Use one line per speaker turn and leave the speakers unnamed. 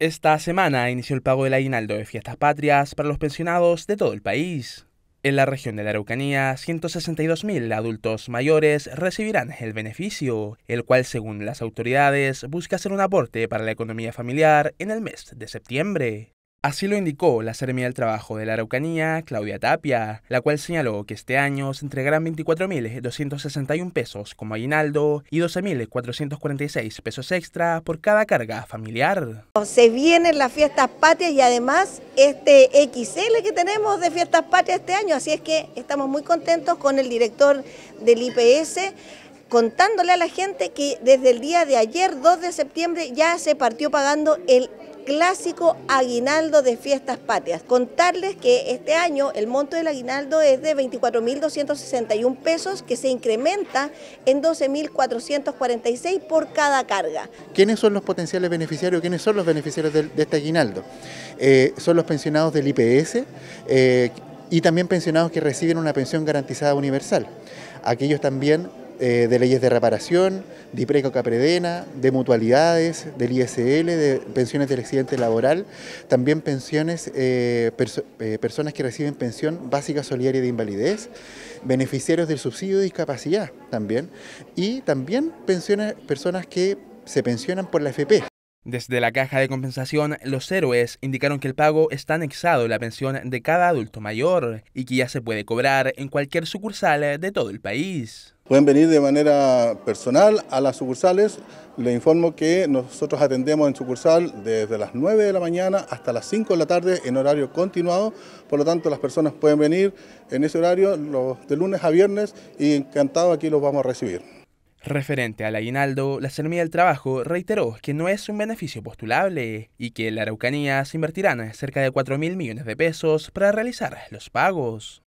Esta semana inició el pago del aguinaldo de fiestas patrias para los pensionados de todo el país. En la región de la Araucanía, 162.000 adultos mayores recibirán el beneficio, el cual según las autoridades busca ser un aporte para la economía familiar en el mes de septiembre. Así lo indicó la Seremia del Trabajo de la Araucanía, Claudia Tapia, la cual señaló que este año se entregarán 24.261 pesos como aguinaldo y 12.446 pesos extra por cada carga familiar.
Se vienen las fiestas patrias y además este XL que tenemos de fiestas patrias este año, así es que estamos muy contentos con el director del IPS contándole a la gente que desde el día de ayer, 2 de septiembre, ya se partió pagando el clásico aguinaldo de fiestas patrias. Contarles que este año el monto del aguinaldo es de 24.261 pesos, que se incrementa en 12.446 por cada carga.
¿Quiénes son los potenciales beneficiarios? ¿Quiénes son los beneficiarios de, este aguinaldo? Eh, son los pensionados del IPS eh, y también pensionados que reciben una pensión garantizada universal. Aquellos también eh, de leyes de reparación, de IPRECO Capredena, de mutualidades, del ISL, de pensiones del accidente laboral, también pensiones, eh, eh, personas que reciben pensión básica solidaria de invalidez, beneficiarios del subsidio de discapacidad también, y también pensiones, personas que se pensionan por la FP.
Desde la caja de compensación, los héroes indicaron que el pago está anexado en la pensión de cada adulto mayor y que ya se puede cobrar en cualquier sucursal de todo el país.
Pueden venir de manera personal a las sucursales. Les informo que nosotros atendemos en sucursal desde las 9 de la mañana hasta las 5 de la tarde en horario continuado. Por lo tanto, las personas pueden venir en ese horario los, de lunes a viernes y encantado aquí los vamos a recibir.
Referente al aguinaldo, la Sermía del Trabajo reiteró que no es un beneficio postulable y que la Araucanía se invertirán cerca de 4 mil millones de pesos para realizar los pagos.